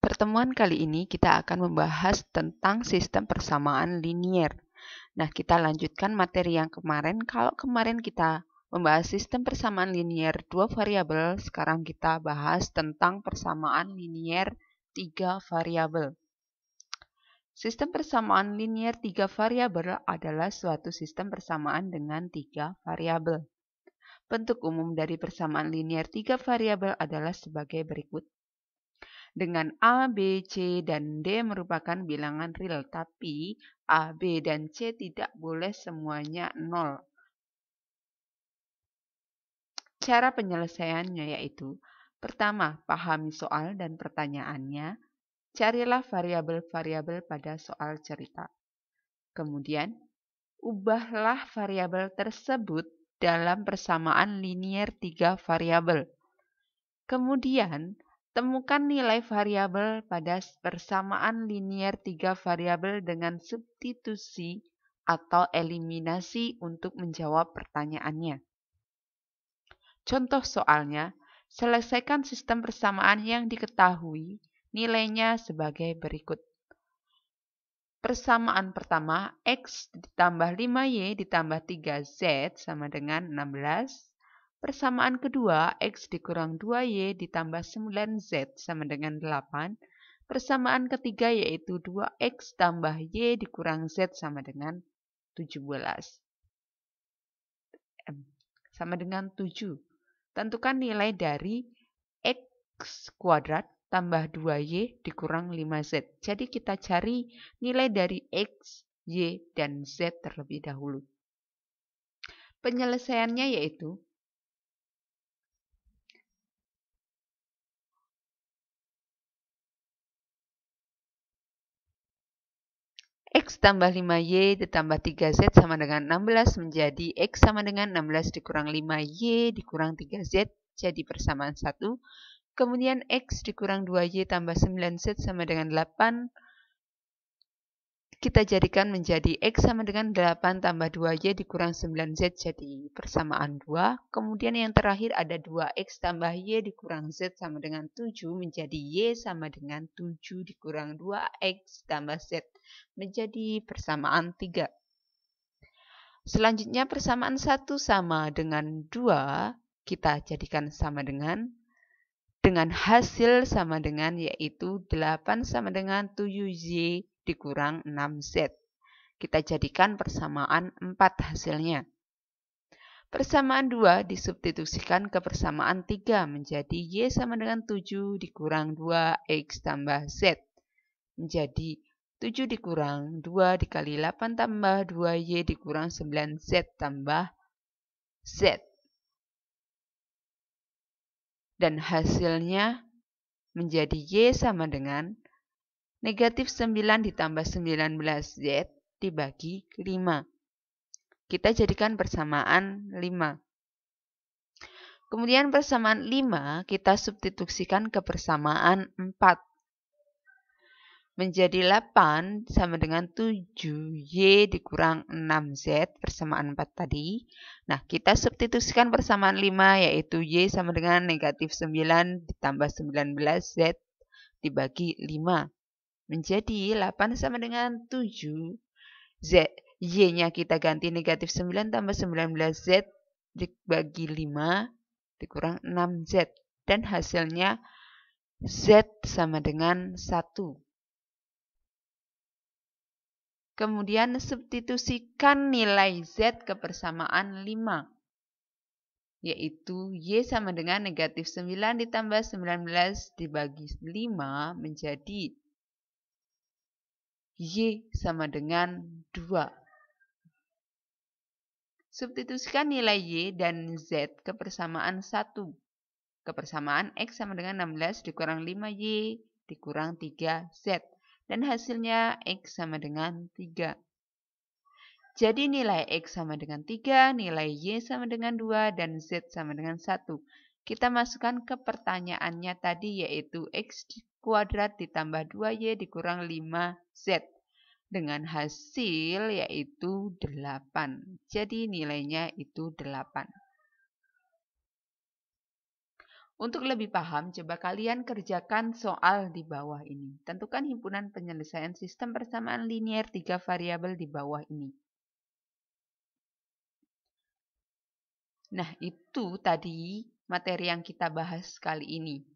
Pertemuan kali ini kita akan membahas tentang sistem persamaan linier. Nah, kita lanjutkan materi yang kemarin. Kalau kemarin kita membahas sistem persamaan linier dua variabel, sekarang kita bahas tentang persamaan linier tiga variabel. Sistem persamaan linier tiga variabel adalah suatu sistem persamaan dengan tiga variabel. Bentuk umum dari persamaan linier tiga variabel adalah sebagai berikut dengan A, B, C, dan D merupakan bilangan real, tapi A, B, dan C tidak boleh semuanya nol. Cara penyelesaiannya yaitu, pertama, pahami soal dan pertanyaannya, carilah variabel-variabel pada soal cerita. Kemudian, ubahlah variabel tersebut dalam persamaan linier tiga variabel. Kemudian, Temukan nilai variabel pada persamaan linier tiga variabel dengan substitusi atau eliminasi untuk menjawab pertanyaannya. Contoh soalnya, selesaikan sistem persamaan yang diketahui nilainya sebagai berikut. Persamaan pertama, X ditambah 5Y ditambah 3Z sama dengan 16. Persamaan kedua, X dikurang 2Y ditambah 9Z sama dengan 8. Persamaan ketiga yaitu 2X tambah Y dikurang Z sama dengan 17. Sama dengan 7. Tentukan nilai dari X kuadrat tambah 2Y dikurang 5Z. Jadi kita cari nilai dari X, Y, dan Z terlebih dahulu. Penyelesaiannya yaitu X tambah 5Y ditambah 3Z sama dengan 16 menjadi X sama dengan 16 dikurang 5Y dikurang 3Z jadi persamaan 1. Kemudian X dikurang 2Y tambah 9Z sama dengan 8 kita jadikan menjadi X sama dengan 8 tambah 2Y dikurang 9Z jadi persamaan 2. Kemudian yang terakhir ada 2X tambah Y dikurang Z sama dengan 7 menjadi Y sama dengan 7 dikurang 2X tambah Z menjadi persamaan 3. Selanjutnya persamaan 1 sama dengan 2 kita jadikan sama dengan dengan hasil sama dengan yaitu 8 sama dengan 7Y dikurang 6Z. Kita jadikan persamaan 4 hasilnya. Persamaan 2 disubstitusikan ke persamaan 3 menjadi Y sama dengan 7 dikurang 2X tambah Z. Menjadi 7 dikurang 2 dikali 8 tambah 2Y dikurang 9Z tambah Z. Dan hasilnya menjadi Y sama dengan Negatif 9 ditambah 19Z dibagi 5. Kita jadikan persamaan 5. Kemudian persamaan 5 kita substitusikan ke persamaan 4. Menjadi 8 sama dengan 7Y dikurang 6Z persamaan 4 tadi. Nah, kita substitusikan persamaan 5 yaitu Y sama dengan negatif 9 ditambah 19Z dibagi 5 menjadi 8 sama dengan 7. Z, Y-nya kita ganti negatif 9 tambah 19Z dibagi 5 dikurang 6Z. Dan hasilnya Z sama dengan 1. Kemudian substitusikan nilai Z ke persamaan 5 yaitu Y sama dengan negatif 9 ditambah 19 dibagi 5 menjadi Y sama dengan 2. Substitusikan nilai Y dan Z ke persamaan 1. Kepersamaan X sama dengan 16 dikurang 5Y dikurang 3Z. Dan hasilnya X sama dengan 3. Jadi nilai X sama dengan 3, nilai Y sama dengan 2, dan Z sama dengan 1. Kita masukkan ke pertanyaannya tadi yaitu X kuadrat ditambah 2Y dikurang 5Z dengan hasil yaitu 8. Jadi nilainya itu 8. Untuk lebih paham, coba kalian kerjakan soal di bawah ini. Tentukan himpunan penyelesaian sistem persamaan linier tiga variabel di bawah ini. Nah, itu tadi materi yang kita bahas kali ini.